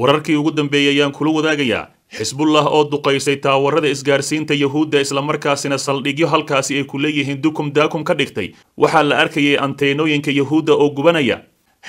wararkii ugu dambeeyey ayaan kula wadaagayaa xisbullah oo duqaysay taawarada isgaarsiinta yahuudda islamarkaasina saldhigyo halkaasi ay ku leeyihiin dukum daakum ka dhigtay waxaa la arkayay anteenooyinka yahuudda oo gubanaya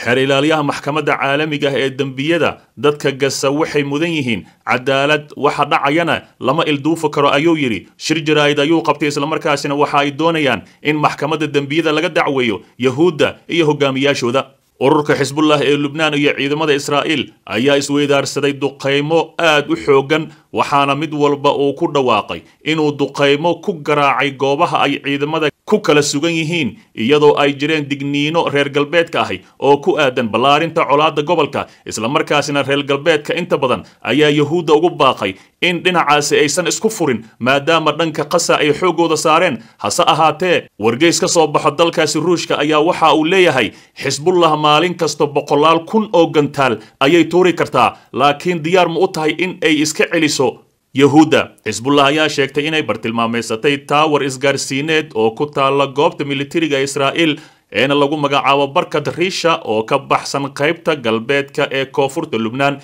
xeer ilaalyaha maxkamadda caalamiga ah ee dembiyada dadka gasa waxay mudan yihiin cadaalad waxa dhacayana lama ilduufo karo ayuu yidhi shir jaraa'id ayuu qabtay islamarkaasina waxa ay doonayaan in maxkamadda dembiyada laga dacweeyo yahuudda iyo hogaamiyaashooda ururka xisbullah ee lubnaan iyo ciidamada israa'iil ayaa isweydaarsaday duqaymo aad u xooggan waxaana mid walba uu ku dhawaaqay inuu duqaymo ku garaacay goobaha ay ciidamada ku kala sugan yihiin iyadoo ay jireen digniino reer galbeedka ahi oo ku aadan ballaarinta colaadda gobolka isla markaasina reer galbeedka inta badan ayaa yahuudda ugu baaqay in dhinacaasi aysan isku furin maadaama dhanka qasa ay xooggooda saareen hase ahaatee wargeys ka soo baxo dalkaasi ruushka ayaa waxa uu leeyahay xisbullah maalin kasta boqolaal kun oo gantaal ayay tuuri kartaa laakiin diyaar ma u tahay in ay iska celiso yahuudda xisbullah ayaa sheegtay inay bartilmaameysatay taawar isgaarsiineed oo ku taalla goobta militariga israa'iil eena lagu magacaabo barkad riisha oo ka baxsan qaybta galbeedka ee koonfurta lubnaan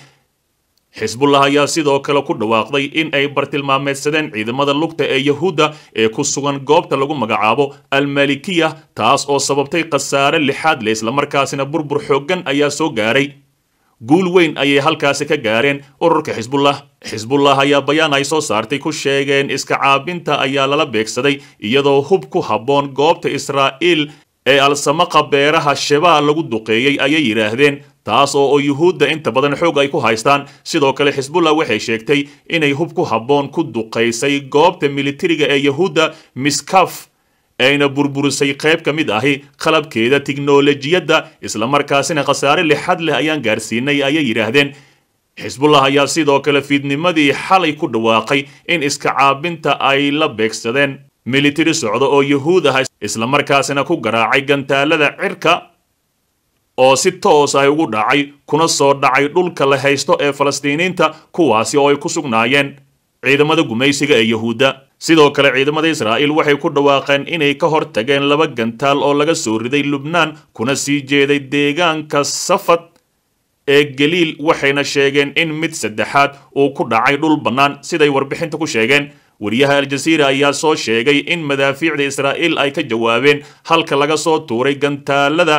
xisbullah ayaa sidoo kale ku dhawaaqday in ay bartilmaameedsadeen ciidamada lugta ee yahuudda ee ku sugan goobta lagu magacaabo almalikiya taas oo sababtay khasaare lixaad le markaasina burbur xooggan ayaa soo gaaray guul weyn ayay halkaasi ka gaareen ururka xisbullah xisbullah ayaa bayaan ay soo saartay ku sheegeen iska caabinta ayaa lala beegsaday iyadoo hub ku habboon goobta israa'iil ee alsamaqa beeraha shabaal lagu duqeeyey ayay yidhaahdeen taas oo oo yuhuudda inta badan xoog ay ku haystaan sidoo kale xisbullah waxay sheegtay inay hub ku habboon ku duqaysay goobta militariga ee yahuudda miskaf ayna burburisay qayb ka mid ahi qalabkeeda tiknolojiyadda islamarkaasina khasaare lixad leh ayaan gaarsiinay ayay yidhaahdeen xisbullah ayaa sidoo kale fiidnimadii xalay ku dhawaaqay in iska caabinta ay la beegsadeen militari socda oo yuhuud ah islamarkaasina ku garaacay gantaalada cirka oo si toos ah ugu dhacay kuna soo dhacay dhulka la haysto ee falastiiniinta kuwaasi oo ay ku sugnaayeen ciidamada gumaysiga ee yuhuudda sidoo kale ciidamada israa'il waxay ku dhawaaqeen inay ka hortageen laba gantaal oo laga soo riday lubnaan kuna sii jeeday deegaanka safad ee galiil waxayna sheegeen in mid saddexaad uu ku dhacay dhul bannaan siday warbixinta ku sheegeen wariyaha al-jasiira ayaa soo sheegay in madaafiicda israa'iil ay ka jawaabeen halka laga soo tuuray gantaalada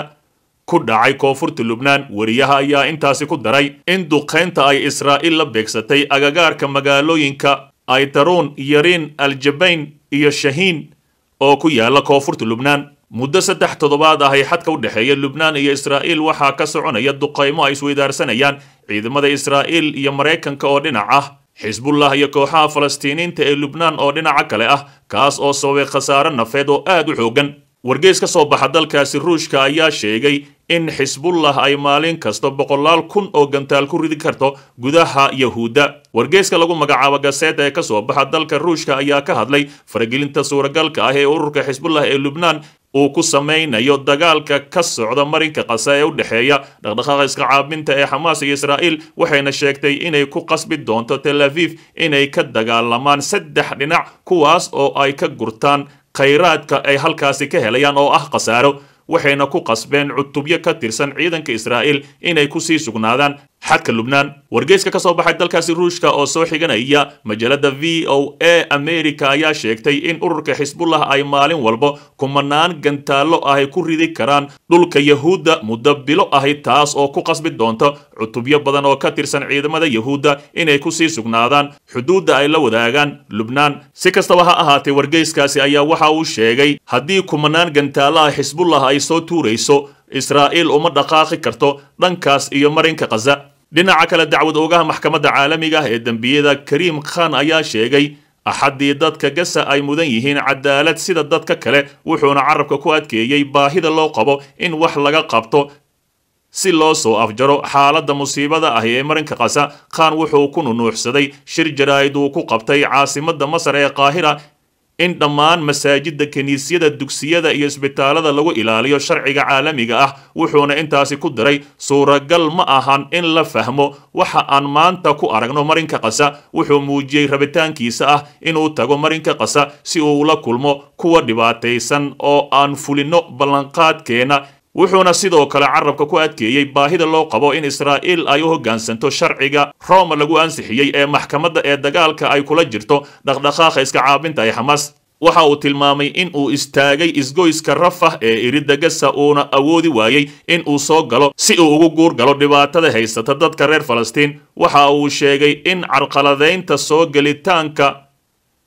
ku dhacay koonfurta lubnaan wariyaha ayaa intaasi ku daray in duqaynta ay israa'iil la beegsatay agagaarka magaalooyinka aytaruun yariin aljabayn iyo shahiin oo ku yaala koonfurta lubnaan muddo saddex toddobaad ahay xadka u dhexeeya lubnaan iyo israa'iil waxaa ka soconaya duqaymo ay isweydaarsanayaan ciidamada israa'iil iyo maraykanka oo dhinac ah xisbullah iyo kooxaha falastiiniinta ee lubnaan oo dhinaca kale ah kaas oo sababay khasaare nafeed oo aad u xooggan wargeys ka soo baxa dalkaasi ruushka ayaa sheegay in xisbullah ay maalin kasta boqolaal kun oo gantaal ku ridi karto gudaha yahuudda wargeyska lagu magacaabo gaseed ee kasoo baxa dalka ruushka ayaa ka hadlay faragelinta suuragalka ah ee ururka xisbullah ee lubnaan uu ku samaynayo dagaalka ka socda marinka qasa ee u dhexeeya dhaqdhaqaaqa iskacaabinta ee xamaas iyo israa'iil waxayna sheegtay inay ku qasbi doonto tel aviv inay ka dagaalamaan saddex dhinac kuwaas oo ay ka gurtaan khayraadka ay halkaasi ka helayaan oo ah khasaaro waxayna ku qasbeen cutubyo ka tirsan ciidanka israa'iil inay ku sii sugnaadaan xadka lubnaan wargeyska ka soo baxay dalkaasi ruushka oo soo xiganaya majalada v o a amerika ayaa sheegtay in ururka xisbullah ay maalin walba kumanaan gantaallo ahay ku ridi karaan dhulka yahuudda muddo bilo ahi taas oo ku qasbi doonta cutubyo badan oo ka tirsan ciidamada yahuudda inay ku sii sugnaadaan xuduudda ay la wadaagaan lubnaan si kastaba ha ahaatee wargeyskaasi ayaa waxa uu sheegay haddii kumanaan gantaalaha xisbullah ay soo tuurayso israa'iil uma dhaqaaqi karto dhankaas iyo marinka khaza dhinaca kale dacwad oogaha maxkamadda caalamiga ah ee dembiyada kariim khan ayaa sheegay axaddii dadka gasa ay mudan yihiin cadaalad sida dadka kale wuxuuna carabka ku adkeeyey baahida loo qabo in wax laga qabto si loo soo afjaro xaaladda musiibada ah ee marinka qasa khan wuxuu ku nunuuxsaday shir jaraa'id uu ku qabtay caasimadda masar ee qaahira in dhammaan masaajida kiniisyada dugsiyada iyo isbitaalada lagu ilaaliyo sharciga caalamiga ah wuxuuna intaasi ku diray suuragal ma ahan in la fahmo waxa aan maanta ku aragno marinka qasa wuxuu muujiyey rabitaankiisa ah inuu tago marinka qasa si uu la kulmo kuwa dhibaataysan oo aan fulinno ballanqaadkeena wuxuuna sidoo kale carabka ku adkeeyey baahida loo qabo in israa'iil ay u hoggaansanto sharciga roma lagu ansixiyey ee maxkamadda ee dagaalka ay kula jirto dhaqdhaqaaqa iska caabinta ee xamaas waxa uu tilmaamay in uu istaagay isgoyska rafah ee iridda gasa uuna awoodi waayey in uu soo galo si uu ugu guur galo dhibaatada haysata dadka reer falastiin waxa uu sheegay in carqaladaynta soo gelitaanka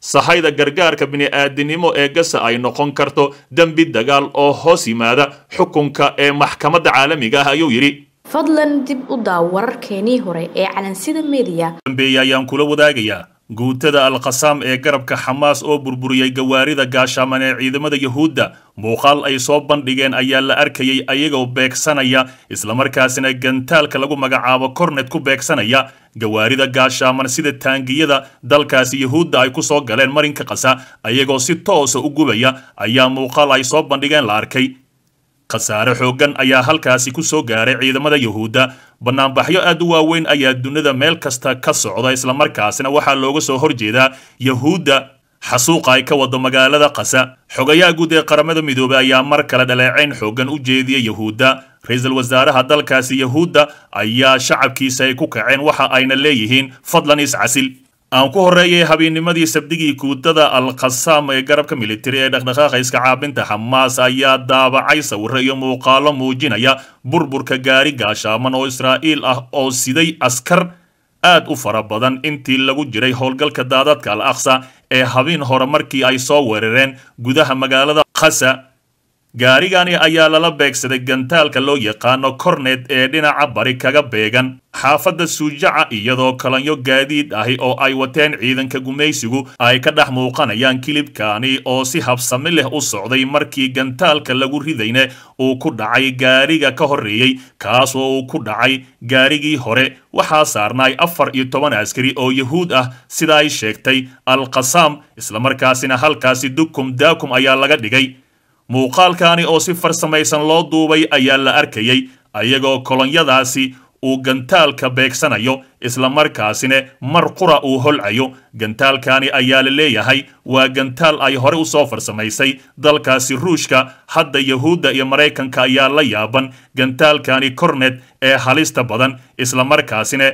sahayda gargaarka bini'aadinimo ee gasa ay noqon karto dembi dagaal oo hoos yimaada xukunka ee maxkamadda caalamiga ah ayuu yidhi fadlan dib u daaw wararkeenii hore ee calansida mediya dambeeye ayaan kula wadaagayaa guutada alkhasaam ee garabka xamaas oo burburiyey gawaarida gaashaaman ee ciidamada yuhuudda muuqaal ay soo bandhigeen ayaa la arkayey ayagoo beegsanaya islamarkaasina gantaalka lagu magacaabo kornet ku beegsanaya gawaarida gaashaaman sida taangiyada dalkaasi yuhuudda ay ku soo galeen marinka qasa ayagoo si toosa ah u gubaya ayaa muuqaal ay soo bandhigeen la arkay khasaare xooggan ayaa halkaasi ku soo gaaray ciidamada yuhuudda bannaanbaxyo aad u waaweyn ayaa dunida meel kasta ka socda isla markaasina waxaa looga soo horjeedaa yuhuudda xasuuqa ay ka wado magaalada qasa xogayaha guud ee qaramada midoobay ayaa mar kale dhaleeceyn xooggan u jeediya yuhuudda ra-iisul wasaaraha dalkaasi yuhuudda ayaa shacabkiisa ay ku kaceen waxa ayna leeyihiin fadlan is-casil aan ku horeeyay habeenimadii sabdigii kuutada al khasaam ee garabka militari ee dhaqdhaqaaqa iska caabinta xamaas ayaa daabacay sawirro iyo muuqaalo muujinaya burburka gaari gaashaaman oo israa'iil ah oo siday askar aad u fara badan intii lagu jiray howlgalka daadadka al aqsa ee habeen hore markii ay soo weerareen gudaha magaalada khasa gaarigani ayaa lala beegsaday gantaalka loo yaqaano kornet ee dhinaca bari kaga beegan xaafadda suujaca iyadoo kalanyo gaadiid ahi oo ay wateen ciidanka gumaysigu ay ka dhex muuqanayaan kilibkaani oo si habsami leh u socday markii gantaalka lagu ridayne uu ku dhacay gaariga ka horreeyey kaas oo uu ku dhacay gaarigii hore waxaa saarnaay afar iyo toban askari oo yahuud ah sida ay sheegtay al qasaam islamarkaasina halkaasi dukum daakum ayaa laga dhigay muuqaalkaani oo si farsamaysan loo duubay ayaa la arkayey ayagoo kolonyadaasi uu gantaalka beegsanayo isla markaasine mar qura uu holcayo gantaalkaani ayaa la leeyahay waa gantaal ay hore soo farsamaysay dalkaasi ruushka hadda yahuudda iyo maraykanka ayaa la yaaban gantaalkaani kornet ee halista badan isla markaasine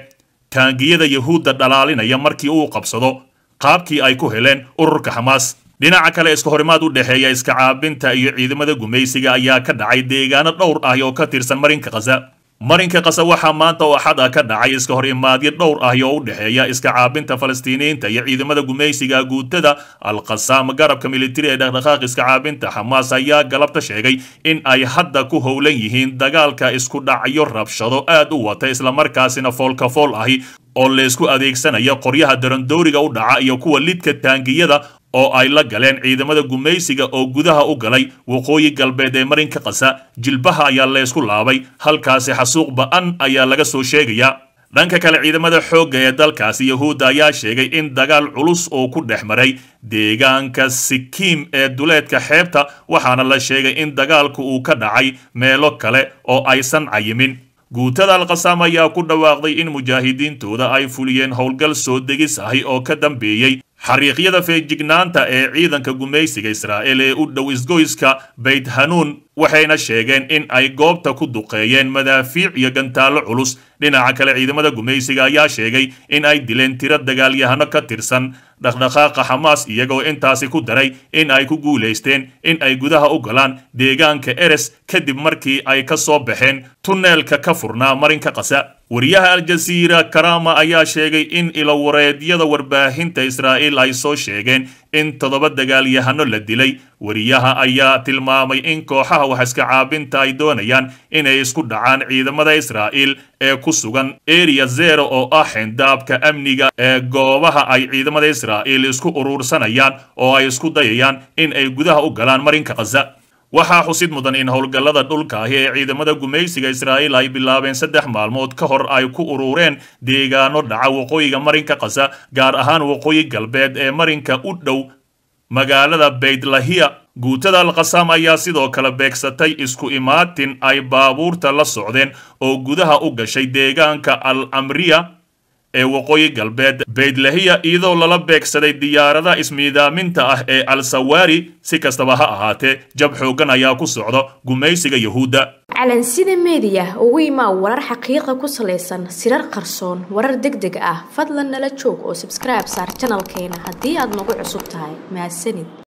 taangiyada yahuudda dhalaalinaya markii uu qabsado qaabkii ay ku heleen ururka xamaas dhinaca kale iska horimaad u dhexeeya iska caabinta iyo ciidamada gumaysiga ayaa ka dhacay deegaano dhowr ahi oo ka tirsan marinka kasa marinka kasa waxaa maanta oo xad ah ka dhacay iska hor imaadyo dhowr ahi oo u dhexeeya iska caabinta falastiiniyiinta iyo ciidamada gumaysiga guutada alqasaam garabka militari ee dhaqdhaqaaq iska caabinta xamaas ayaa galabta sheegay in ay hadda ku howlan yihiin dagaalka isku dhacyo rabshado aad u wata islamarkaasina foolkafool ahi oo laysku adeegsanaya qoryaha darandooriga u dhaca iyo kuwa lidka taangiyada oo ay la galeen ciidamada gumaysiga oo gudaha u galay waqooyi galbeed ee marinka qasa jilbaha ayaa laysku laabay halkaasi xasuuq ba-an ayaa laga soo sheegayaa dhanka kale ciidamada xoogga ee dalkaasi yahuudda ayaa sheegay in dagaal culus oo ku dhex maray deegaanka sikiim ee duleedka xeebta waxaana la sheegay in dagaalku uu ka dhacay meelo kale oo aysan cayimin guutada alqasaam ayaa ku dhawaaqday in mujaahidiintooda ay fuliyeen howlgal soo degis ahi oo ka dambeeyey xariiqyada feejignaanta ee ciidanka gumaysiga israa'il ee u dhow isgoyska bayt hanuun waxayna sheegeen in ay goobta ku duqeeyeen madaafiic iyo gantaallo culus dhinaca kale ciidamada gumaysiga ayaa sheegay in ay dileen tiro dagaalyahano ka tirsan dhaqdhaqaaqa xamaas iyagoo intaasi ku daray in ay ku guulaysteen in ay gudaha u galaan deegaanka eres kadib markii ay ka soo baxeen tunneelka ka furnaa marinka qasa wariyaha al karama ayaa sheegay in ilowareedyada warbaahinta israa'iil ay soo sheegeen in todoba dagaalyahano la dilay wariyaha ayaa tilmaamay in kooxaha wax iska caabinta ay doonayaan inay isku dhacaan ciidamada israa'iil ee ku sugan eriya zero oo ah xindaabka amniga ee goobaha ay ciidamada israa'iil isku uruursanayaan oo ay isku dayayaan in ay gudaha u galaan marinka khaza waxaa xusid mudan in howlgallada dhulka ahi ee ciidamada gumaysiga israa'iil ay bilaabeen saddex maalmood ka hor ay ku urureen deegaano dhaca waqooyiga marinka qasa gaar ahaan waqooyi galbeed ee marinka u dhow magaalada baytlahiya guutada alqasaam ayaa sidoo kale beegsatay isku imaatin ay baabuurta la socdeen oo gudaha u gashay deegaanka al amriya ee waqooyi galbeed baydlahiya iyadoo lala beegsaday diyaarada ismiidaaminta ah ee al-sawaari si kastaba ha ahaatee jab xooggan ayaa ku socda gumaysiga yahuudda calansida meediya ugu imaa warar xaqiiqa ku salaysan sirar qarsoon warar deg deg ah fadlan nala joog oo sabskribe saar janalkeena haddii aad nagu cusub tahay mahadsanid